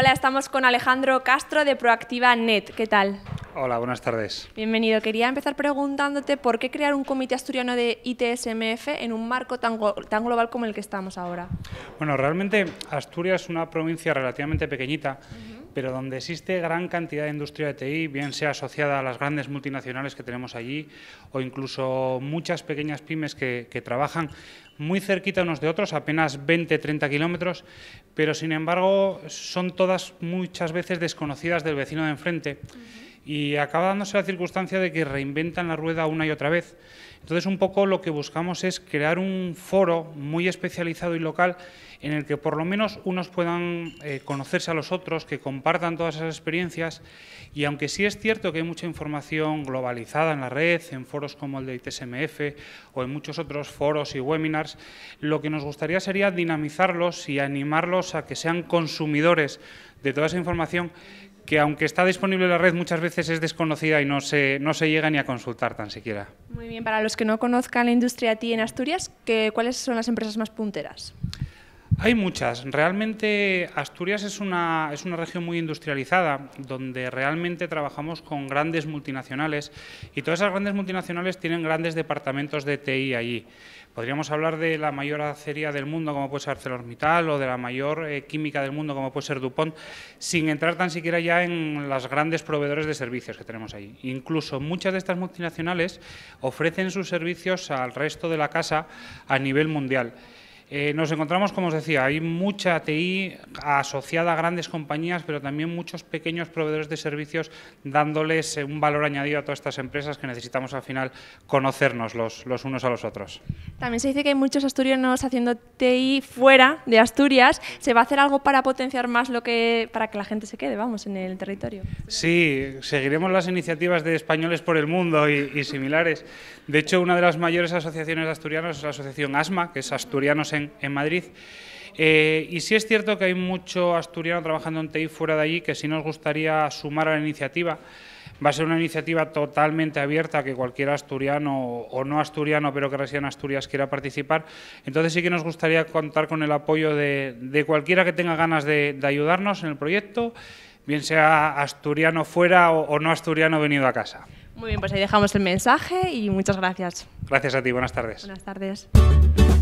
Hola, estamos con Alejandro Castro de Proactiva Net. ¿Qué tal? Hola, buenas tardes. Bienvenido. Quería empezar preguntándote por qué crear un comité asturiano de ITSMF en un marco tan, global como el que estamos ahora. Bueno, realmente Asturias es una provincia relativamente pequeñita, pero donde existe gran cantidad de industria de TI, bien sea asociada a las grandes multinacionales que tenemos allí o incluso muchas pequeñas pymes que, trabajan muy cerquita unos de otros, apenas 20-30 kilómetros, pero sin embargo son todas muchas veces desconocidas del vecino de enfrente. Y acaba dándose la circunstancia de que reinventan la rueda una y otra vez. Entonces, un poco lo que buscamos es crear un foro muy especializado y local en el que por lo menos unos puedan eh, conocerse a los otros, que compartan todas esas experiencias y aunque sí es cierto que hay mucha información globalizada en la red, en foros como el de ITSMF o en muchos otros foros y webinars, lo que nos gustaría sería dinamizarlos y animarlos a que sean consumidores de toda esa información que aunque está disponible en la red muchas veces es desconocida y no se, no se llega ni a consultar tan siquiera. Muy bien, para que no conozcan la industria TI en Asturias, ¿cuáles son las empresas más punteras? Hay muchas. Realmente Asturias es una, es una, región muy industrializada, donde realmente trabajamos con grandes multinacionales y todas esas grandes multinacionales tienen grandes departamentos de TI allí. Podríamos hablar de la mayor acería del mundo, como puede ser ArcelorMittal, o de la mayor eh, química del mundo, como puede ser DuPont, sin entrar tan siquiera ya en las grandes proveedores de servicios que tenemos ahí. Incluso muchas de estas multinacionales ofrecen sus servicios al resto de la casa a nivel mundial. Eh, nos encontramos, como os decía, hay mucha TI asociada a grandes compañías, pero también muchos pequeños proveedores de servicios dándoles eh, un valor añadido a todas estas empresas que necesitamos al final conocernos los unos a los otros. También se dice que hay muchos asturianos haciendo TI fuera de Asturias. ¿Se va a hacer algo para potenciar más lo que para que la gente se quede, vamos, en el territorio? Sí, seguiremos las iniciativas de españoles por el mundo y, similares. De hecho, una de las mayores asociaciones de asturianos es la asociación ASMA, que es Asturianos en, Madrid. Eh, y sí es cierto que hay mucho asturiano trabajando en TI fuera de allí que sí nos gustaría sumar a la iniciativa. Va a ser una iniciativa totalmente abierta que cualquier asturiano o no asturiano, pero que resida en Asturias, quiera participar. Entonces sí que nos gustaría contar con el apoyo de, cualquiera que tenga ganas de, ayudarnos en el proyecto, bien sea asturiano fuera o, o no asturiano venido a casa. Muy bien, pues ahí dejamos el mensaje y muchas gracias. Gracias a ti, buenas tardes. Buenas tardes.